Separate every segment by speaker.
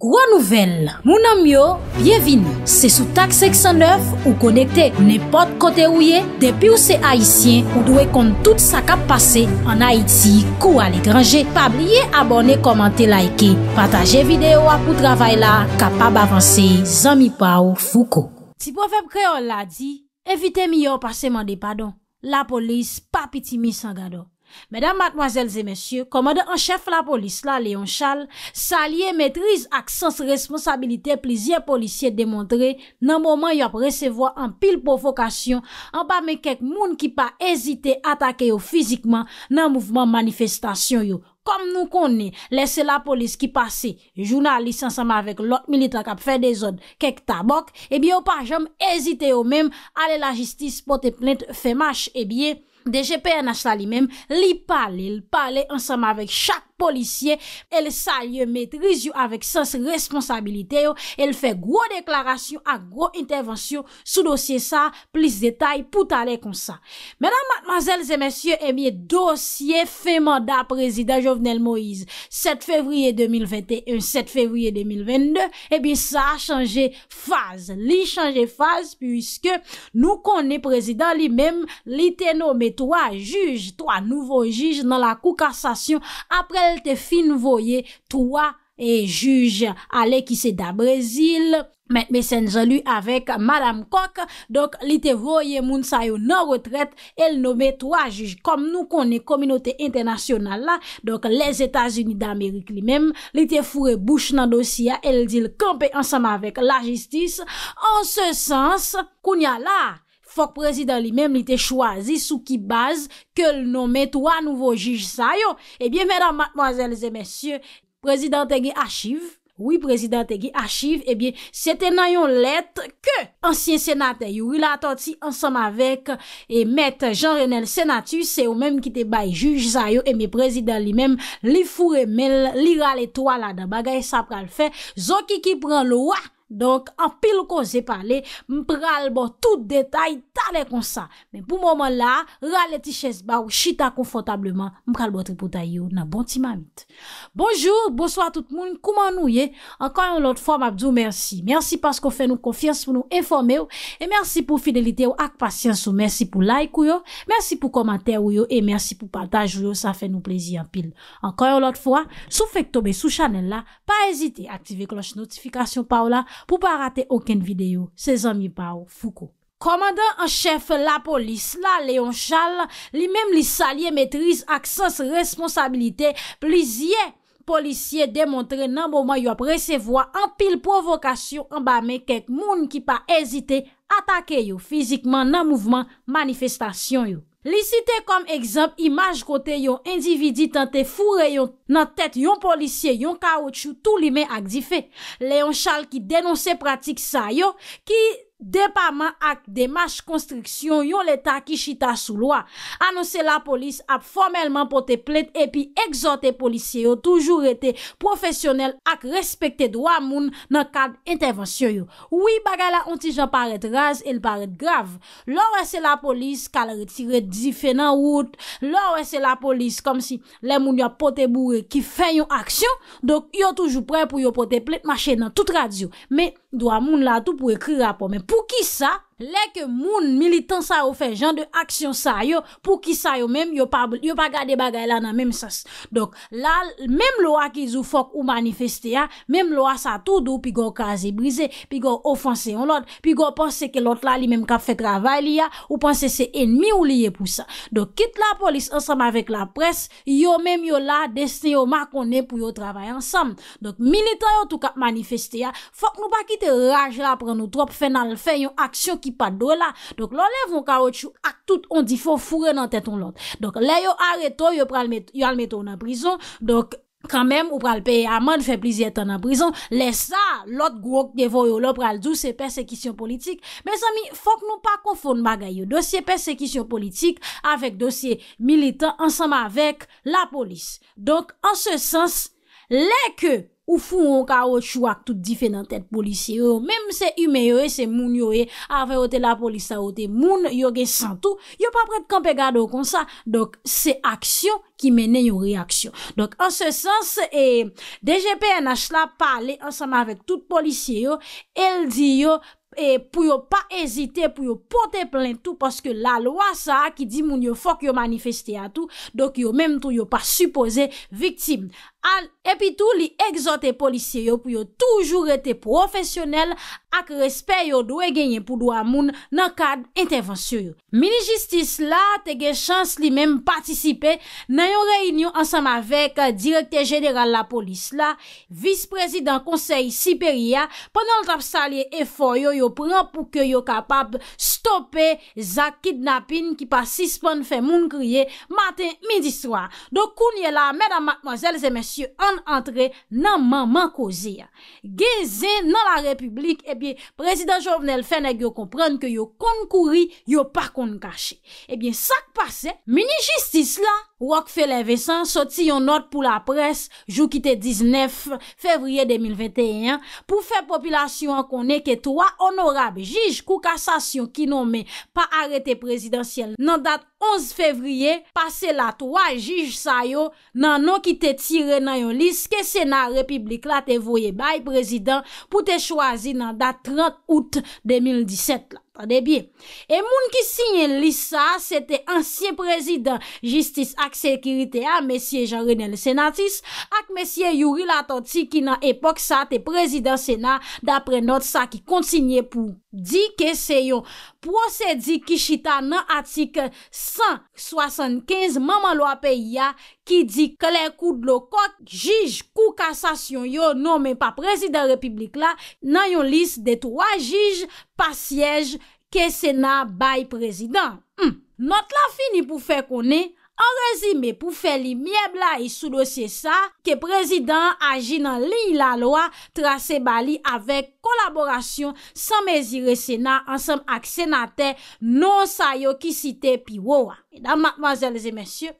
Speaker 1: Gwa nouvel, mounan myo, byevini, se sou tak 609 ou konekte nepot kote ou ye, depi ou se Haitien ou dwe kont tout sa kap pase an Haiti kou ale grange, pa blye abone, komante, laike, pataje videyo apou travay la, kapab avanse, zami pa ou fuko. Ti pou feb kre yo la di, evite mi yo pase mande padon, la polis pa piti mi sangadon. Mèdam matmoazèl zè mèsyè, komade an chèf la polis la leyon chal, sa liye mètriz ak sens responsabilite plizye polisye demontre nan mouman yo ap resevo an pil pofokasyon an pa mè kèk moun ki pa ezite atake yo fizikman nan mouvman manifestasyon yo. Kom nou konen, lese la polis ki pase, jounan lisansama avèk lot milita kap fè de zon kèk tabok, e bi yo pa jom ezite yo mèm ale la jistis pote plente fèmache e eh biye. Deje PNH la li menm li pale, li pale ansama vek chak. Polisye, el sa ye metrizi yo avek sens responsabilite yo, el fe gro deklarasyon a gro intervensyon sou dosye sa, plis detay pou tale kon sa. Medan matmazelze mesye, ebiye eh dosye fe manda prezida Jovenel Moïse, 7 fevriye 2021, 7 fevriye 2022, ebiye sa a chanje faze. Li chanje faze pwiske nou kon ne prezida li mem li teno me 3 juj, 3 nouvo juj nan la koukassasyon aprel. El te fin voye toa e juj ale ki se da Brezil. Met mesen jalu avek Madame Koch. Dok li te voye moun sa yo nan retret. El nome toa juj kom nou konen kominote internasyonal la. Dok les Etats-Unis da Amerik li mem. Li te fure bouch nan dosya. El dil kampe ansama avek la jistis. En se sens, koun ya la. Fok prezident li men li te chwazi sou ki baz ke l nomen to anouve juj zayon. Ebyen mèdame, mademoiselles et messieurs, prezident te ge achive. Oui, prezident te ge achive. Ebyen, se te nan yon lette ke ansyen senate. Yow il a atoti ansam avek e mette Jean-Renel Senatus. Se yon men ki te bay juj zayon. Ebyen prezident li men li furemel li rale to ala da bagay sa pral fe. Zon ki ki pran lwa. Donk, an pil kon se pale, m pral bo tout detay tale kon sa. Men pou momon la, ral eti ches ba ou chita konfotableman, m pral bo tripo tay yo nan bon ti mamit. Bonjour, bonsoi tout moun, kouman nou ye? Ankan yon lot fwa, m abdou, mersi. Mersi pas kon fe nou konfians pou nou informe ou, e mersi pou fidelite ou ak pasyans ou mersi pou like ou yo, mersi pou komante ou yo, e mersi pou pataj ou yo, sa fe nou plezi an pil. Ankan yon lot fwa, sou fek tobe sou chanel la, pa ezite, aktive kloche notifikasyon pa ou la, Pou pa rate oken videyo, se zanmi pa ou fouko. Komanda an chef la polis, la leon chal, li mem li salye metriz ak sens responsabilite, plizye polisye demontre nan mouman yo ap resevoa an pil provokasyon an bame kek moun ki pa ezite atake yo fizikman nan mouvman manifestasyon yo. Li site kom ekzamp imaj kote yon individi tante fure yon nan tete yon polisye yon kao chou tout li men ak di fe. Leon Charles ki denonse pratik sa yo ki... depaman ak demache konstriksyon yon leta ki chita sou lwa. Anonse la polis ap formelman pote plet epi egzote polisye yo toujou rete profesyonel ak respekte dwa moun nan kad intervensyon yo. Ouwi bagay la ontijan paret raze el paret grav. Lowe se la polis kal retiret zife nan wout lowe se la polis kom si le moun yo pote bourre ki fen yon aksyon, dok yo toujou pre pou yo pote plet mache nan tout radio. Me, dwa moun la tou pou ekri rapon men tipo, isso Lèk moun militan sa ou fè jan de aksyon sa yo Pou ki sa yo mèm yo pa gade bagay la nan mèm sas Donk la mèm lo akiz ou fòk ou manifeste ya Mèm lo a sa tou dou pi gò kaze brize Pi gò ofanse yon lot Pi gò pense ke lot la li mèm kap fè kravay li ya Ou pense se enmi ou liye pou sa Donk kit la polis ansam avèk la pres Yo mèm yo la deste yo ma konen pou yo travay ansam Donk militan yo tou kap manifeste ya Fòk nou pa kit reaj la pre nou trop fè nan l fè yon aksyon ki pa do la. Donk lò lèv yon kaoutchou ak tout, on di fò fòre nan tèt yon lot. Donk lè yon areto, yon pral meto yon nan prizon, donk kwa mèm, yon pral peye aman, fè plizye ton nan prizon, lè sa, lot gwo kdevo yon, lò pral djou se persekisyon politik. Mè sami, fòk nou pa konfon magay yo, dosye persekisyon politik, avèk dosye militan, ansama avèk la polis. Donk an se sens, lè kè, Ou foun ou ka ou chouak tout difè nan tèt polisye yo. Mem se yume yo e, se moun yo e, avè ote la polisya ote moun, yo ge santou, yo pa prèd kompe gado kon sa. Dok se aksyon ki mene yo reaksyon. Dok an se sens e DGPNH la pale ansanman avè tout polisye yo, el di yo... E pou yo pa ezite pou yo pote plen tou paske la lwa sa ki di moun yo fok yo manifeste a tou dok yo menm tou yo pa supose viktim. Al epi tou li egzote polisye yo pou yo toujou rete profesyonel ak resper yo dwe genye poudou a moun nan kad intervensyo yo. Mini justice la tege chans li menm patisipe nan yo reynyo ansam avek direkte jeneral la polis la vis prezident konsey siperia panan l tap salye efor yo yo yo pran pou ke yo kapab stoppe za kidnapin ki pa sispon fe moun kriye maten midi swar. Do kounye la, mèdam matmozèl zè mèsyou an antre nan maman kozi ya. Gezen nan la republik, ebyen, eh prezident jovnel fènek yo kompran ke yo kon kouri, yo pa kon kashi. Ebyen, eh sak pase, mini jistis la. Rockefeller ve san soti yon not pou la pres jou kite 19 fevriye 2021 pou fe populasyon konen ke 3 honorab jij kou kassasyon ki non me pa arete prezidansyel nan dat konen. 11 fevriye, pase la 3 jij sa yo nan nou ki te tire nan yon lis ke sena republik la te voye bay prezident pou te chwazi nan dat 30 out 2017 la. E moun ki sine lis sa se te ansye prezident jistis ak sekirite a ah, mesye jan rene le senatis ak mesye yuri la ton ti ki nan epok sa te prezident sena dapre not sa ki kontinye pou di ke se yon prosedi ki chita nan atik se 175 maman lwa peyi ya ki di kler kou dlo kot jij kou kasasyon yo non men pa prezident republik la nan yon lis de 3 jij pa siyej ke sena bayi prezident. Not la fini pou fe konen, an rezime pou fe li miebla yi e sou dosye sa ke prezident aji nan li la lwa trase bali avek Kolaborasyon san mezire sena ansam ak senate non sayo ki site pi wowa. E dam matmazelze mensyo,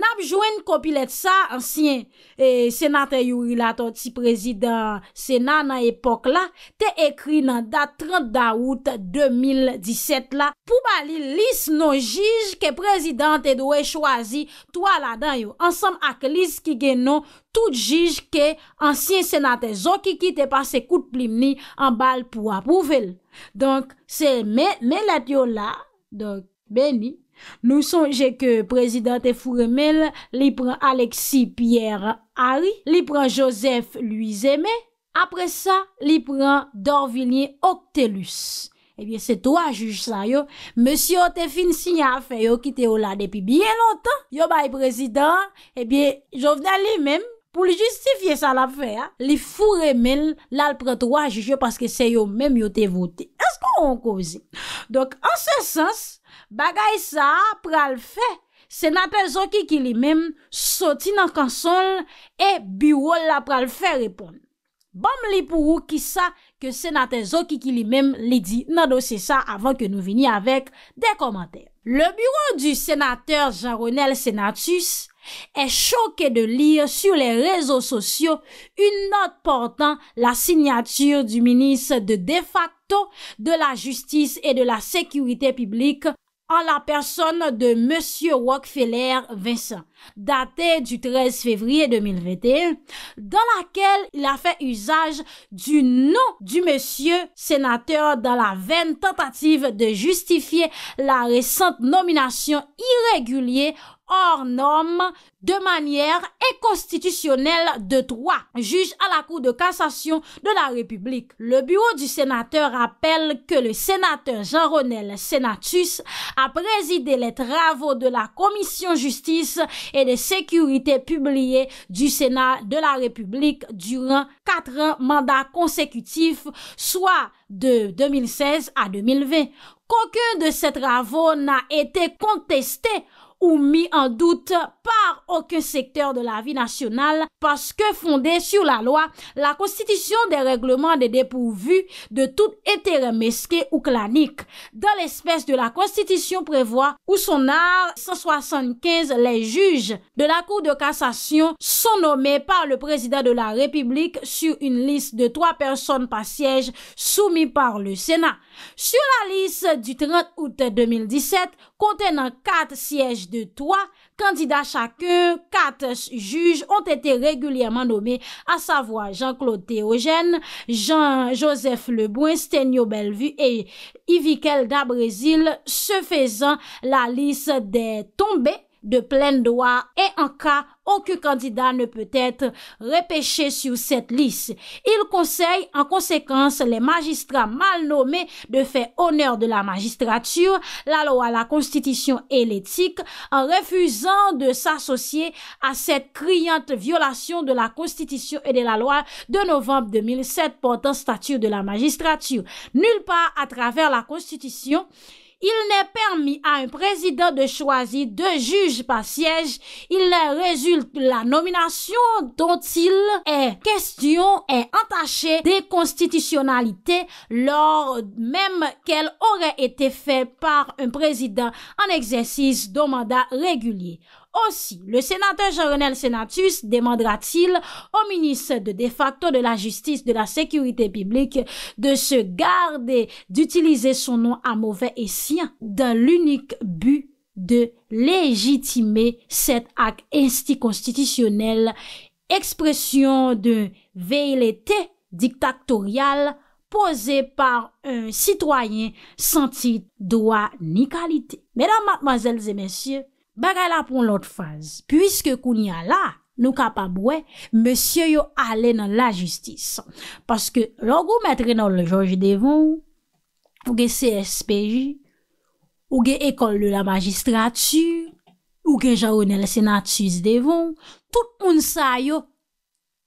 Speaker 1: nap jwen kopilet sa ansyen eh, senate yuri la to ti prezident sena nan epok la, non te ekri nan dat 30 daout 2017 la pou bali lis non jij ke prezident te dowe chwazi to ala dan yo ansam ak lis ki genon Tout jige ke ansyen senate zon ki kite pa se kout plim ni an bal pou apouvel. Donk se men at yo la, donk beni, nou sonje ke prezident te furemel li pran Aleksi Pierre Ari, li pran Josef Luizeme, apre sa li pran Dorvini Octelus. Ebyen eh se to a juge sa yo, monsi yo te fin sinya fe yo kite yo la depi bien lontan. Yo bay prezident, ebyen eh jo vnen li mem. pou li justifye sa la fè ya, ah, li fure men lal preto a juje paske se yo men yote votè. Aspo an kozi? Dok, an se sens, bagay sa pral fè, senatè Zoki ki li men soti nan kansol e biwo la pral fè repon. Bam li pou ou ki sa ke senatè Zoki ki li men li di nan dosè sa avan ke nou vini avèk de komantèr. Le biwo di senatèr Jean-Renal Senatus est choqué de lire sur les réseaux sociaux une note portant la signature du ministre de de facto de la justice et de la sécurité publique en la personne de M. Rockefeller Vincent, datée du 13 février 2021, dans laquelle il a fait usage du nom du monsieur sénateur dans la vaine tentative de justifier la récente nomination irrégulière hors norme de manière inconstitutionnelle de trois juge à la Cour de cassation de la République. Le bureau du sénateur rappelle que le sénateur Jean-Ronel Senatus a présidé les travaux de la Commission justice et de sécurité publiée du Sénat de la République durant quatre mandats consécutifs, soit de 2016 à 2020. Qu'aucun de ces travaux n'a été contesté ou mis en doute par aucun secteur de la vie nationale parce que fondé sur la loi, la constitution des règlements des dépourvus de tout intérêt mesqué ou clanique. Dans l'espèce de la constitution prévoit où son art 175 les juges de la Cour de cassation sont nommés par le président de la République sur une liste de trois personnes par siège soumis par le Sénat. Sur la liste du 30 août 2017, contenant quatre sièges De 3 kandida chake, 4 juj ont ete regulyaman nome a savoi Jean-Claude Théogène, Jean-Joseph Lebrun, Stenio Bellevue et Yvikelda Brésil se faisan la liste de tombe. de pleine droit et en cas aucun candidat ne peut être repêché sur cette liste. Il conseille en conséquence les magistrats mal nommés de faire honneur de la magistrature, la loi, la constitution et l'éthique en refusant de s'associer à cette criante violation de la constitution et de la loi de novembre 2007 portant statut de la magistrature. Nulle part à travers la constitution, il n'est permis à un président de choisir deux juges par siège. Il résulte la nomination dont il est question est entachée constitutionnalité, lors même qu'elle aurait été faite par un président en exercice d'un mandat régulier. Aussi, le sénateur Jean-Renald Senatus demandera-t-il au ministre de défacto de la justice, de la sécurité publique, de se garder d'utiliser son nom à mauvais et sien, dans l'unique but de légitimer cet acte insti-constitutionnel expression de veilleté dictatoriale posée par un citoyen sans titre, droit, ni qualité. Mesdames, mademoiselles et messieurs, Bagay la pou lout faz, pwiske Kounia la nou kapabwe, monsye yo ale nan la justis. Paske log ou metre nan le jorge devon, ouge CSPJ, ouge ekol de la magistratu, ouge jan ou nel senatus devon, tout moun sa yo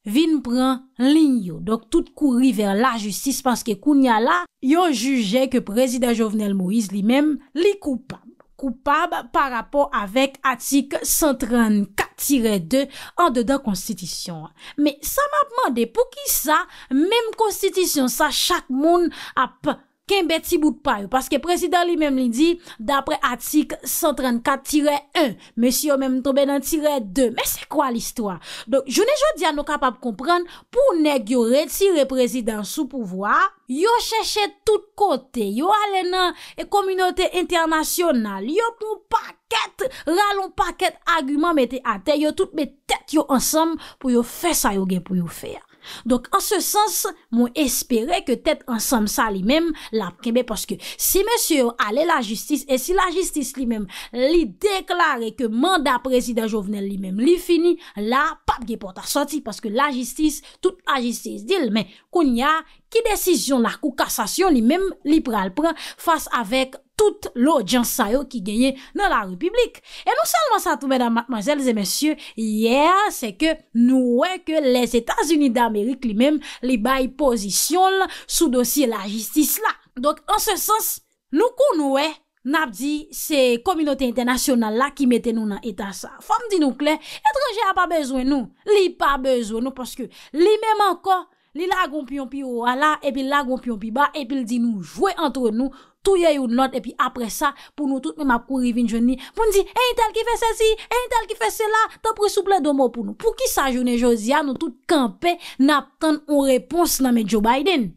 Speaker 1: vin pran lin yo. Dok tout kouri ver la justis, paske Kounia la yo juje ke prezida Jovenel Moïse li men li koupam. koupab pa rapor avek atik 134-2 an de dan konstitisyon. Me, sa ma pman de pou ki sa, mem konstitisyon sa, chak moun ap... Ken beti bout pa yo, paske prezident li menm li di, dapre atik 134-1, men si yo menm tobe nan tire 2, men se kwa l'istwa? Donk, jounen joun diyan nou kapap kompren, pou neg yo retire prezident sou pouvoi, yo chèche tout kote, yo ale nan e kominote internasyonal, yo pou paket, raloun paket, agumen mette ate, yo tout me tèt yo ansam pou yo fè sa yo gen pou yo fè ya. Donk an se sens mwen espere ke tet ansam sa li men la preme, paske si men se yo ale la justis e si la justis li men li deklare ke manda prezident jovenel li men li fini, la pap ge port a soti paske la justis, tout la justis dil men koun ya ki desisyon la kou kasasyon li men li pre al pren fase avek. tout lo djan sayo ki genye nan la republik. E nou salman sa tou mèdame, mademoiselles et messieurs, yeah, se ke nou wè ke les Etats-Unis d'Amérique li mèm li baye pozisyon la, sou dosi la jistis la. Donk, an se sens, nou kon nou wè, nap di se kominote internasyonale la ki mette nou nan etat sa. Fom di nou klen, etreje a pa bezwen nou, li pa bezwen nou, paske li mèm anko, li lagoun piyon pi ou wala, epi lagoun piyon pi ba, epi di nou jwè antre nou Touye yon not, e pi apre sa, pou nou tout mi map kou rivin jouni, pou nou di, e yon tel ki fe se si, e eh, yon tel ki fe se la, ta pre souple domo pou nou. Pou ki sa jouni jouni ya, nou tout kampe nap ten ou repons nan men Joe Biden.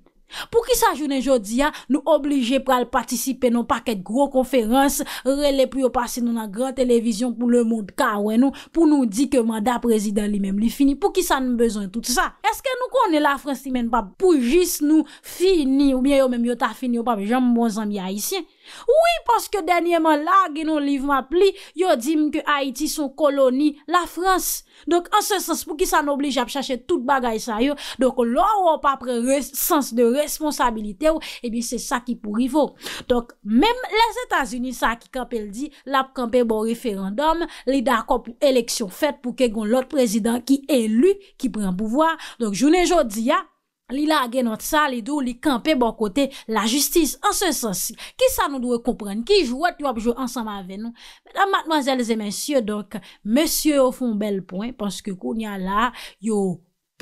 Speaker 1: Pou ki sa jounen jodi ya, nou oblije pou al patisipe nou paket gro konferans, rele pou yo pase nou nan gran televizyon pou le moun kawen nou, pou nou di ke manda prezident li menm li fini, pou ki sa nou bezon tout sa. Eske nou konen la fransi menm pap pou jis nou fini ou miye yo menm yo ta fini yo pap, jom bon zan miya isyen. Ouwi, poske denye man la genon livman pli, yo di mke Haiti son koloni la Frans. Dok an se sens pou ki san oblije ap chache tout bagay sa yo, dok lor wap apre sens de responsabilite ou, ebi se sa ki pou rivok. Dok, menm les Etats-Unis sa ki kapel di, lap kampe bon referandom, li da akop yu eleksyon fet pou ke gon lot prezident ki elu, ki pren pouvoar. Dok, jounen jo di ya... Li la genot sa, li dou li kampe bon kote la justis. An se sensi, ki sa nou dwe kompren? Ki jwot nou apjou ansan ma ven nou? Mèdam, matmazèlze, mèsyè, donk, mèsyè ou foun bel point. Panske koun ya la, yo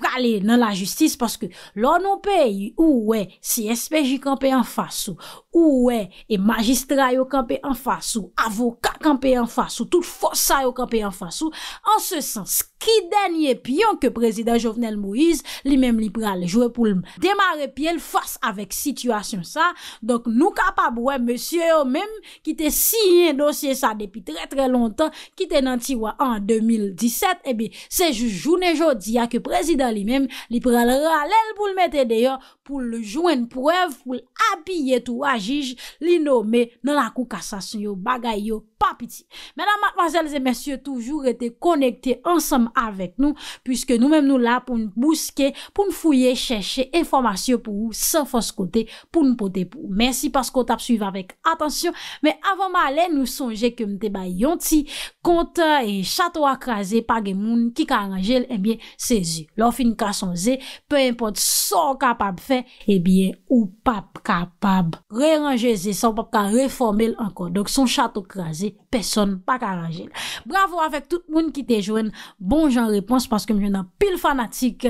Speaker 1: prale nan la justis. Panske lò nou pe, ou we, si espèji kampe an fassou, ou we, e magistra yo kampe an fassou, avoka kampe an fassou, tout fossa yo kampe an fassou. An se sensi. ki denye piyon ke prezident Jovenel Moïse li mem li prale jwè pou l'me. Demare piyè l'fas avèk situasyon sa, donk nou kapab wè, mèsyè yo mèm ki te si yè dosye sa depi tre tre lontan ki te nan tiwa an 2017, e eh bi se jjoune jwè di ya ke prezident li mèm li prale ralèl pou l'me te deyo pou l'jwen prev pou l'apiyè tou ajij li nomè nan la kou kassasyon yo bagay yo papiti. Mènan matpansèl zè mèsyè toujou rete konekte ansam avèk nou, pwiske nou mèm nou la pou n'bouske, pou n'fouye, chèche informasyon pou ou, san fos kote pou n'pote pou. Mènsi paskot ap suiv avèk. Atensyon, mè avant malè, nou sonje ke mte ba yonti kontè e chato akraze pa gen moun ki karanjel, e bie sezi. Lòf in ka sonze, pè impot son kapab fè, e bie ou pap kapab reranjeze, son pap ka reformel ankon. Dok son chato akraze, peson pa karanjel. Bravo avèk tout moun ki te jwen, bon jen bon repons paske mjen nan pil fanatik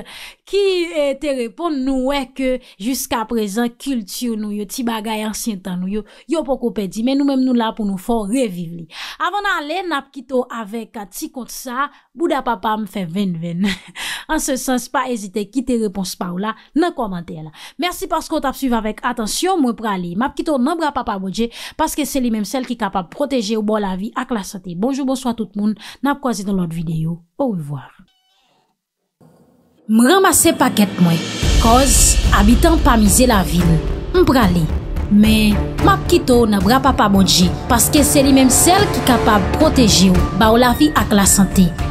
Speaker 1: ki e te repons nou wek ke jiska prezant kultur nou yo, ti bagay ansyentan nou yo yo poko pedi, men nou menm nou la pou nou fò reviv li. Avon anle nap kito avek ti kont sa Bouda papa m fè ven ven An se sens pa ezite ki te repons pa ou la Nan komantè la Mersi pas kon tap suiv avèk Atensyon m wè pralè M apkito nan bra papa modje Paske se li menm sel ki kapab protèje ou ba ou la vi ak la sante Bonjou bonsoy tout moun Nan apkwazit an lot videyo Ou wè vwa M ramase pakèt m wè Koz abitan pa mize la vil M pralè Men m apkito nan bra papa modje Paske se li menm sel ki kapab protèje ou ba ou la vi ak la sante M pralè